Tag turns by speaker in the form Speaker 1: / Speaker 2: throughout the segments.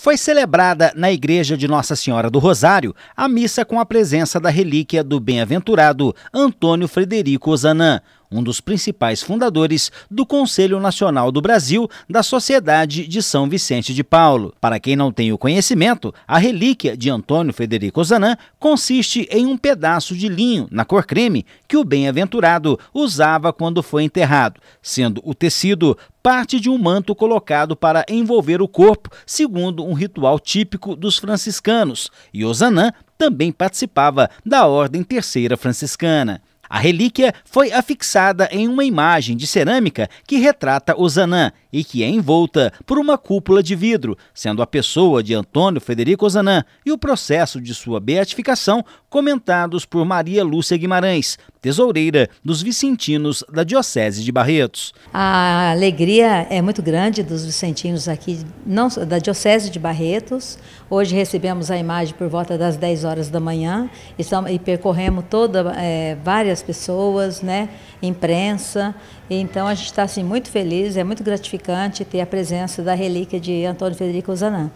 Speaker 1: foi celebrada na Igreja de Nossa Senhora do Rosário a missa com a presença da relíquia do bem-aventurado Antônio Frederico Ozanam, um dos principais fundadores do Conselho Nacional do Brasil da Sociedade de São Vicente de Paulo. Para quem não tem o conhecimento, a relíquia de Antônio Federico Zanã consiste em um pedaço de linho, na cor creme, que o bem-aventurado usava quando foi enterrado, sendo o tecido parte de um manto colocado para envolver o corpo, segundo um ritual típico dos franciscanos, e Osanã também participava da Ordem Terceira Franciscana. A relíquia foi afixada em uma imagem de cerâmica que retrata Ozanam e que é envolta por uma cúpula de vidro, sendo a pessoa de Antônio Federico Ozanam e o processo de sua beatificação comentados por Maria Lúcia Guimarães, tesoureira dos vicentinos da Diocese de Barretos.
Speaker 2: A alegria é muito grande dos vicentinos aqui, não da Diocese de Barretos. Hoje recebemos a imagem por volta das 10 horas da manhã e, percorremos toda, é, várias pessoas, né, imprensa. Então a gente está assim, muito feliz, é muito gratificante ter a presença da relíquia de Antônio Federico Zanã.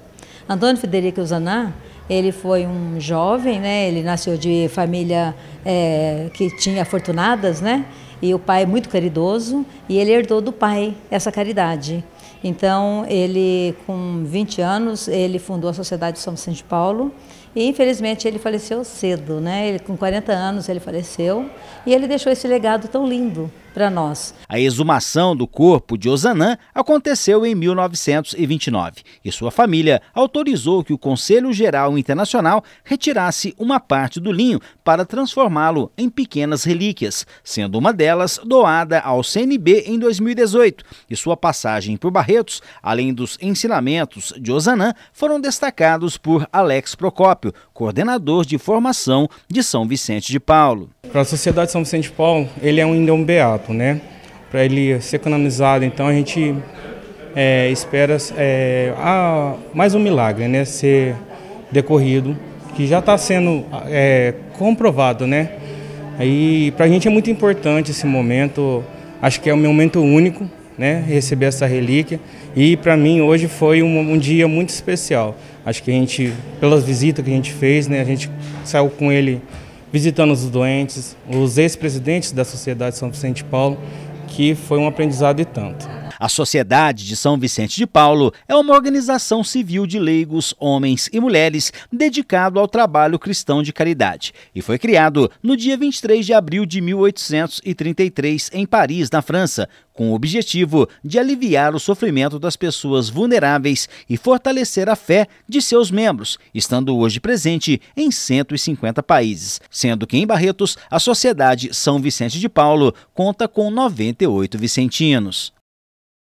Speaker 2: Antônio Federico Zanan, ele foi um jovem, né? Ele nasceu de família é, que tinha afortunadas, né? E o pai muito caridoso e ele herdou do pai essa caridade. Então ele, com 20 anos, ele fundou a Sociedade de São Vicente de Paulo e infelizmente ele faleceu cedo, né? Ele, com 40 anos ele faleceu e ele deixou esse legado tão lindo para nós.
Speaker 1: A exumação do corpo de Osanã aconteceu em 1929 e sua família autorizou que o Conselho Geral Internacional retirasse uma parte do linho para transformá-lo em pequenas relíquias, sendo uma delas doada ao CNB em 2018. E sua passagem por Barretos, além dos ensinamentos de Osanã, foram destacados por Alex Procopio Procópio, coordenador de formação de São Vicente
Speaker 3: de Paulo. Para a Sociedade São Vicente de Paulo, ele é um indão beato, né? Para ele ser canonizado, então a gente é, espera é, a, mais um milagre, né? Ser decorrido, que já está sendo é, comprovado, né? Aí para a gente é muito importante esse momento, acho que é um momento único né, receber essa relíquia. E para mim hoje foi um, um, dia muito especial. Acho que a gente, pelas visitas que a gente fez, né, a gente saiu com ele visitando os doentes, os ex-presidentes da Sociedade São Vicente Paulo, que foi um aprendizado e tanto. A Sociedade de São Vicente de Paulo é uma organização civil de
Speaker 1: leigos, homens e mulheres dedicado ao trabalho cristão de caridade e foi criado no dia 23 de abril de 1833 em Paris, na França, com o objetivo de aliviar o sofrimento das pessoas vulneráveis e fortalecer a fé de seus membros, estando hoje presente em 150 países, sendo que em Barretos a Sociedade São Vicente de Paulo conta com 98 vicentinos.